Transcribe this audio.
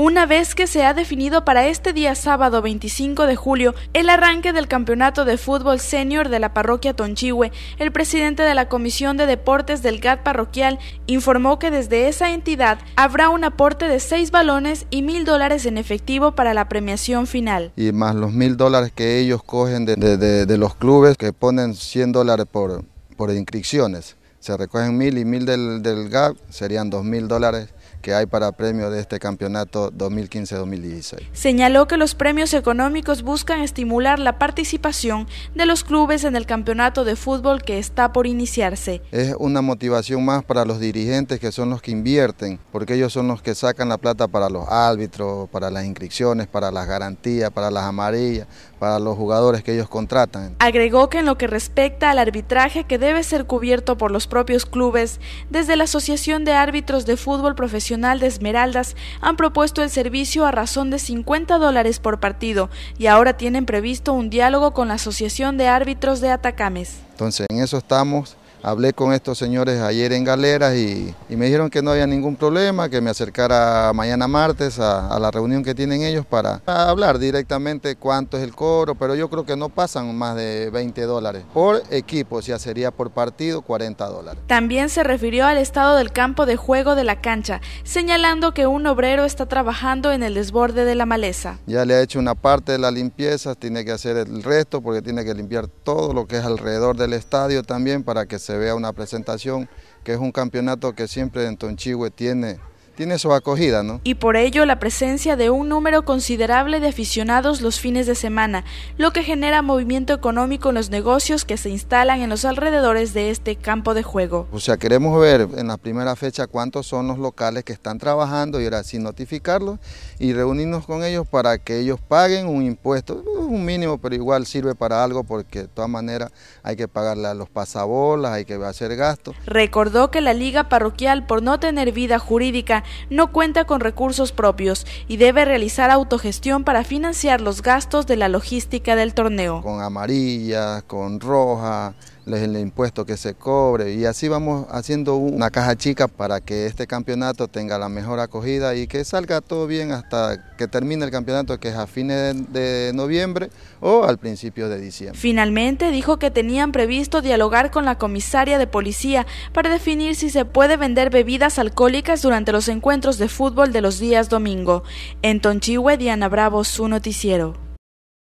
Una vez que se ha definido para este día sábado 25 de julio el arranque del campeonato de fútbol senior de la parroquia Tonchihue, el presidente de la Comisión de Deportes del GAT parroquial informó que desde esa entidad habrá un aporte de seis balones y mil dólares en efectivo para la premiación final. Y más los mil dólares que ellos cogen de, los clubes que ponen 100 dólares por, inscripciones. Se recogen mil y mil del, del serían dos mil dólares que hay para premios de este campeonato 2015-2016. Señaló que los premios económicos buscan estimular la participación de los clubes en el campeonato de fútbol que está por iniciarse. Es una motivación más para los dirigentes que son los que invierten, porque ellos son los que sacan la plata para los árbitros, para las inscripciones, para las garantías, para las amarillas, para los jugadores que ellos contratan. Agregó que en lo que respecta al arbitraje que debe ser cubierto por los propios clubes, desde la Asociación de Árbitros de Fútbol Profesional, de Esmeraldas han propuesto el servicio a razón de 50 dólares por partido y ahora tienen previsto un diálogo con la Asociación de Árbitros de Atacames. Entonces, en eso estamos. Hablé con estos señores ayer en Galeras y, me dijeron que no había ningún problema, que me acercara mañana martes a, la reunión que tienen ellos para hablar directamente cuánto es el cobro, pero yo creo que no pasan más de 20 dólares por equipo, ya sería por partido 40 dólares. También se refirió al estado del campo de juego de la cancha, señalando que un obrero está trabajando en el desborde de la maleza. Ya le ha hecho una parte de la limpieza, tiene que hacer el resto porque tiene que limpiar todo lo que es alrededor del estadio también para que se se vea una presentación, que es un campeonato que siempre en Tonchigüe tiene tiene su acogida, ¿no? Y por ello la presencia de un número considerable de aficionados los fines de semana, lo que genera movimiento económico en los negocios que se instalan en los alrededores de este campo de juego. O sea, queremos ver en la primera fecha cuántos son los locales que están trabajando y ahora sin notificarlos y reunirnos con ellos para que ellos paguen un impuesto, un mínimo, pero igual sirve para algo porque de todas maneras hay que pagarle a los pasabolas, hay que hacer gastos. Recordó que la liga parroquial por no tener vida jurídica no cuenta con recursos propios y debe realizar autogestión para financiar los gastos de la logística del torneo. Con amarillas, con roja, el impuesto que se cobre y así vamos haciendo una caja chica para que este campeonato tenga la mejor acogida y que salga todo bien hasta que termine el campeonato que es a fines de noviembre o al principio de diciembre. Finalmente dijo que tenían previsto dialogar con la comisaria de policía para definir si se puede vender bebidas alcohólicas durante los encuentros encuentros de fútbol de los días domingo. En Tonchihue, Diana Bravo, su noticiero.